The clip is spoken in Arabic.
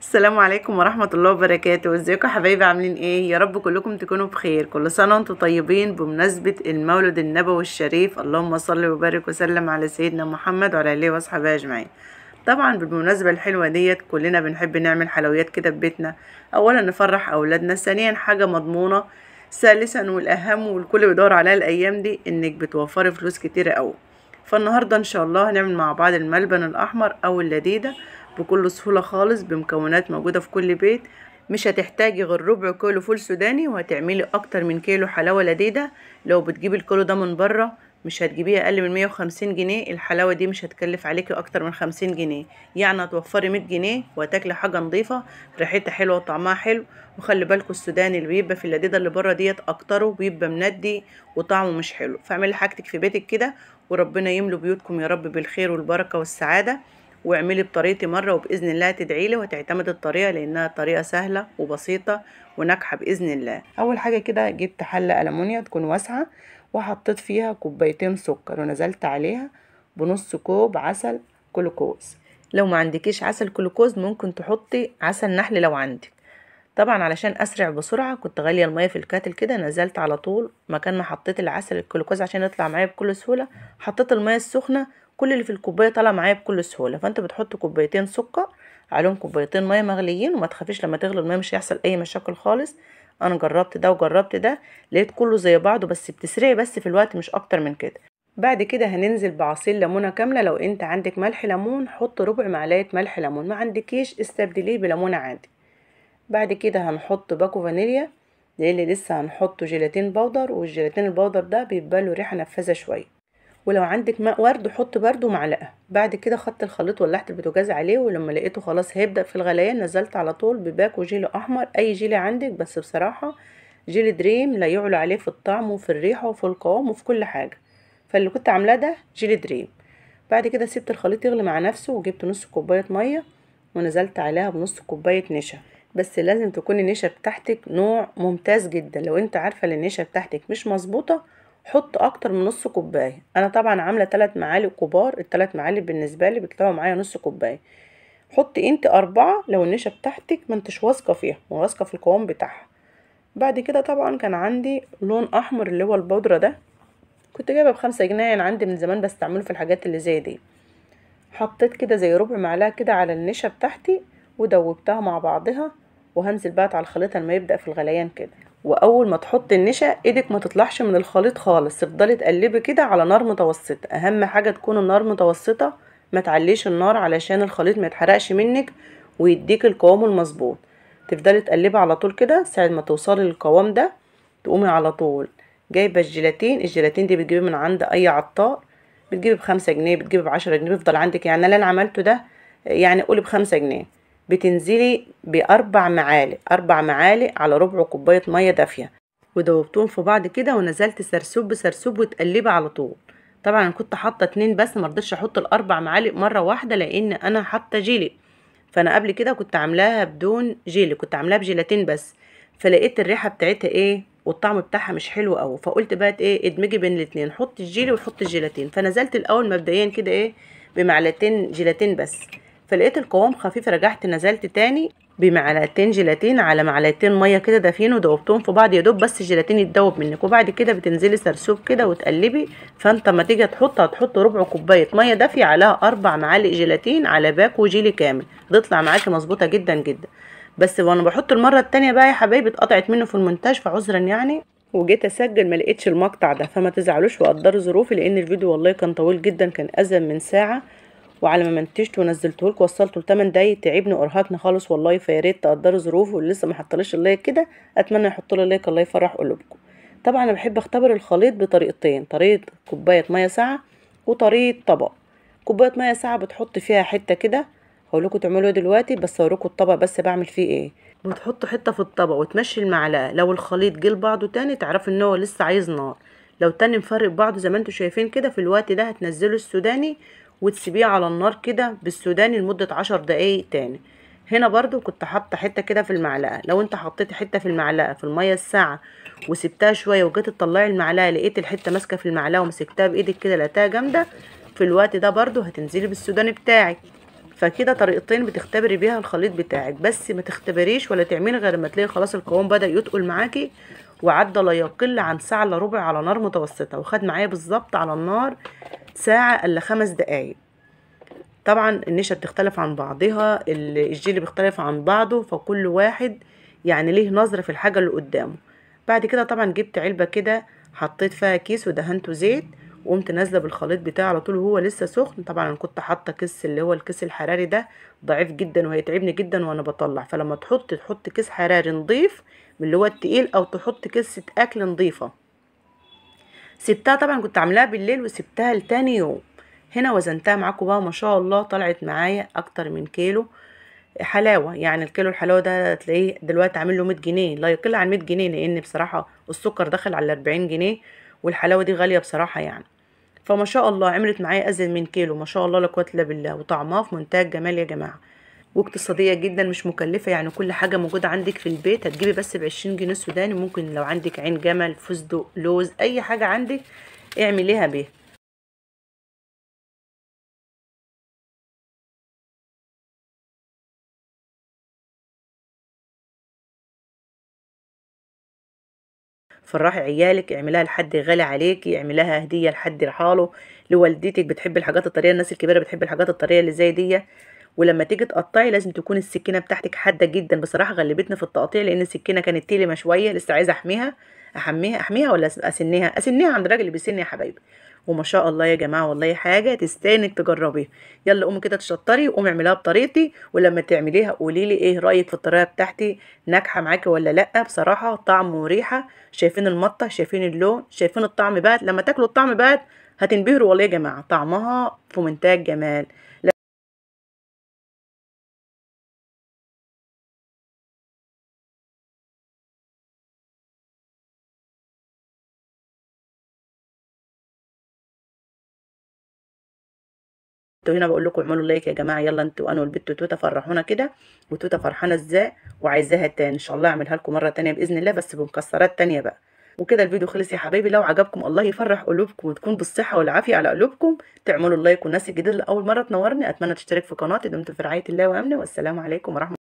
السلام عليكم ورحمة الله وبركاته ازيكم حبايبي عاملين ايه يا رب كلكم تكونوا بخير كل سنة وانتم طيبين بمناسبة المولد النبوي الشريف اللهم صل وبارك وسلم على سيدنا محمد وعلى اله واصحابه اجمعين طبعا بالمناسبة الحلوة ديت كلنا بنحب نعمل حلويات كده في بيتنا اولا نفرح اولادنا ثانيا حاجة مضمونة ثالثا والاهم والكل بيدور عليها الايام دي انك بتوفري فلوس كتيرة اوي فالنهاردة ان شاء الله هنعمل مع بعض الملبن الاحمر او اللذيذة بكل سهولة خالص بمكونات موجودة في كل بيت مش هتحتاجي غير ربع كيلو فول سوداني وهتعملي اكتر من كيلو حلاوة لذيذة لو بتجيبي الكيلو ده من بره مش هتجيبيه اقل من 150 جنيه الحلاوة دي مش هتكلف عليكي اكتر من 50 جنيه يعني هتوفري 100 جنيه وهتاكلي حاجة نظيفة ريحتها حلوة وطعمها حلو وخلي بالكوا السوداني اللي بيبقى في اللذيذة اللي بره ديت اكتره بيبقى مندي وطعمه مش حلو فاعملي حاجتك في بيتك كده وربنا يملوا بيوتكم يا رب بالخير والبركة والسعادة واعملي بطريقتي مرة وبإذن الله تدعي لي وتعتمد الطريقة لأنها طريقة سهلة وبسيطة وناجحة بإذن الله أول حاجة كده جبت حلة ألمونيا تكون واسعة وحطيت فيها كوبايتين سكر ونزلت عليها بنص كوب عسل كلوكوز لو ما عندكيش عسل كلوكوز ممكن تحطي عسل نحل لو عندك طبعا علشان اسرع بسرعه كنت غاليه الميه في الكاتل كده نزلت على طول مكان ما حطيت العسل الكلوكوز عشان يطلع معايا بكل سهوله حطيت الميه السخنه كل اللي في الكوبايه طالع معايا بكل سهوله فانت بتحط كوبايتين سكر عليهم كوبايتين ميه مغليين وما تخافيش لما تغلي الميه مش هيحصل اي مشاكل خالص انا جربت ده وجربت ده لقيت كله زي بعضه بس بتسرعي بس في الوقت مش اكتر من كده بعد كده هننزل بعصير ليمونه كامله لو انت عندك ملح ليمون حط ربع معلقه ملح ليمون ما عندكيش استبدليه بليمونه عادي بعد كده هنحط باكو فانيليا لان لسه هنحط جيلاتين بودر والجيلاتين البودر ده بيبقى له ريحه نفاذه شويه ولو عندك ماء ورد حط برده معلقه بعد كده خدت الخليط ولعت البوتاجاز عليه ولما لقيته خلاص هيبدا في الغليان نزلت على طول بباك وجيلي احمر اي جيلي عندك بس بصراحه جيلي دريم لا يعلى عليه في الطعم وفي الريحه وفي القوام وفي كل حاجه فاللي كنت عاملاه ده جيلي دريم بعد كده سبت الخليط يغلي مع نفسه وجبت نص كوبايه ميه ونزلت عليها بنص كوبايه نشا بس لازم تكون النشا بتاعتك نوع ممتاز جدا لو انت عارفه ان النشا بتاعتك مش مظبوطه حط اكتر من نص كوبايه انا طبعا عامله تلات معالق كبار التلات معالق بالنسبه لي بيطلعوا معايا نص كوبايه حطي انت اربعه لو النشا بتاعتك ما انتش واثقه فيها واثقه في القوام بتاعها بعد كده طبعا كان عندي لون احمر اللي هو البودره ده كنت جايبه بخمسة جنيه يعني عندي من زمان بستعمله في الحاجات اللي زي دي حطيت كده زي ربع معلقه كده على النشا بتاعتي ودوبتها مع بعضها وهنزل بقى على الخليط لما يبدا في الغليان كده واول ما تحط النشا ايدك ما تطلعش من الخليط خالص تفضلي تقلبي كده على نار متوسطه اهم حاجه تكون النار متوسطه ما تعليش النار علشان الخليط ما يتحرقش منك ويديك القوام المظبوط تفضلي تقلبي على طول كده ساعه ما توصلي للقوام ده تقومي على طول جايبه الجيلاتين الجيلاتين دي بتجيبي من عند اي عطار بتجيبي بخمسة جنيه بتجيبي بعشرة جنيه بيفضل عندك يعني اللي انا عملته ده يعني قولي بخمسة جنيه بتنزلي بأربع معالق أربع معالق على ربع كوباية مية دافية ودوبتهم في بعض كده ونزلت سرسوب بسرسوب وتقلبي على طول طبعا انا كنت حاطه اتنين بس مرضتش احط الاربع معالق مره واحده لان انا حاطه جيلي فانا قبل كده كنت عاملاها بدون جيلي كنت عاملاها بجيلاتين بس فلقيت الريحه بتاعتها ايه والطعم بتاعها مش حلو قوي فقلت بقى ايه ادمجي بين الاتنين حطي الجيلي وحطي الجيلاتين فنزلت الاول مبدئيا كده ايه بمعلقتين جيلاتين بس فلقيت القوام خفيف رجعت نزلت تاني بمعلقتين جيلاتين على معلقتين ميه كده دافين ودوبتهم في بعض يا دوب بس الجيلاتين يتدوب منك وبعد كده بتنزلي سرسوب كده وتقلبي فانت اما تيجي تحط هتحط ربع كوبايه ميه دافيه عليها اربع معالق جيلاتين على باكو جيلي كامل هتطلع معاكي مظبوطه جدا جدا بس وانا بحط المره التانية بقى يا حبايبي اتقطعت منه في المونتاج فعذرا يعني وجيت اسجل ما لقيتش المقطع ده فما تزعلوش وقدروا ظروفي لان الفيديو والله كان طويل جدا كان ازم من ساعه وعلى ما منتجته ونزلته لكم وصلته لتمن دقايق تعبني وارهقني خالص والله فيا ريت تقدروا ظروفه واللي لسه ما حطليش اللايك كده اتمنى يحط له لايك الله يفرح قلوبكم طبعا انا بحب اختبر الخليط بطريقتين طريقه كوبايه ميه ساقعه وطريقه طبق كوبايه ميه ساقعه بتحط فيها حته كده هقول لكم تعملوها دلوقتي بس اوريكم الطبق بس بعمل فيه ايه بتحط حته في الطبق وتمشي المعلقه لو الخليط جه لبعضه تاني تعرف ان هو لسه عايز نار لو تاني مفرق بعضه زي ما انتوا شايفين كده في الوقت ده هتنزلوا السوداني وتسيبيه على النار كده بالسوداني لمدة عشر دقايق تاني هنا برضو كنت حاطه حته كده في المعلقه لو انت حطيت حته في المعلقه في الميه الساعة وسبتها شويه وجيت تطلعي المعلقه لقيت الحته ماسكه في المعلقه ومسكتها بايدك كده لقيتها جامده في الوقت ده برضو هتنزلي بالسوداني بتاعك فكده طريقتين بتختبري بيها الخليط بتاعك بس ما تختبريش ولا تعملي غير ما تلاقي خلاص القوام بدا يتقل معاكي وعدى لا يقل عن ساعه الا ربع على نار متوسطه وخد معايا بالظبط على النار ساعة إلا خمس دقايق طبعا النشا بتختلف عن بعضها الجيلي بيختلف عن بعضه فكل واحد يعني ليه نظرة في الحاجة اللي قدامه بعد كده طبعا جبت علبة كده حطيت فيها كيس ودهنته زيت وقمت نازله بالخليط بتاعه على طول وهو لسه سخن طبعا انا كنت حاطه كيس اللي هو الكيس الحراري ده ضعيف جدا وهيتعبني جدا وانا بطلع فلما تحط تحط كيس حراري نضيف من اللي هو التقيل او تحط كيس اكل نضيفه سبتها طبعا كنت عاملاها بالليل وسبتها لتاني يوم هنا وزنتها معاكم بقى وما شاء الله طلعت معايا اكتر من كيلو حلاوه يعني الكيلو الحلاوه ده تلاقيه دلوقتي عامل له 100 جنيه لا يقل عن 100 جنيه لان بصراحه السكر دخل على 40 جنيه والحلاوه دي غاليه بصراحه يعني فما شاء الله عملت معايا ازيد من كيلو ما شاء الله لا قوه الا بالله وطعمها في منتهى الجمال يا جماعه واقتصادية جدا مش مكلفة يعني كل حاجة موجودة عندك في البيت هتجيبي بس بعشرين جنيه سوداني ممكن لو عندك عين جمل فستق لوز أي حاجة عندك اعمليها بيها فرحي عيالك اعملها لحد غالي عليكي اعملها هديه لحد لحاله لوالدتك بتحب الحاجات الطريه الناس الكبيره بتحب الحاجات الطريه اللي زي دي ولما تيجي تقطعي لازم تكون السكينه بتاعتك حاده جدا بصراحه غلبتني في التقطيع لان السكينه كانت تيلمه شويه لسه عايزه احميها احميها احميها ولا اسنيها اسنيها عند الراجل اللي بيسن يا حبايبي وما شاء الله يا جماعه والله حاجه تستاهل تجربيها يلا قومي كده تشطري وقومي اعمليها بطريقتي ولما تعمليها قولي لي ايه رايك في الطريقه بتاعتي ناجحه معاكي ولا لا بصراحه طعم وريحه شايفين المطه شايفين اللون شايفين الطعم بقى لما تاكلوا الطعم بقى هتنبهروا والله يا جماعه طعمها في منتهى الجمال انتوا هنا بقول لكم اعملوا لايك يا جماعه يلا انتوا انا والبت توته فرحونا كده وتوته فرحانه ازاي وعايزاها تاني ان شاء الله اعملها لكم مره تانيه باذن الله بس بمكسرات تانيه بقى وكده الفيديو خلص يا حبايبي لو عجبكم الله يفرح قلوبكم وتكون بالصحه والعافيه على قلوبكم تعملوا اللايك والناس الجديده اللي اول مره تنورني اتمنى تشترك في قناتي دمتم في رعايه الله وامنه والسلام عليكم ورحمه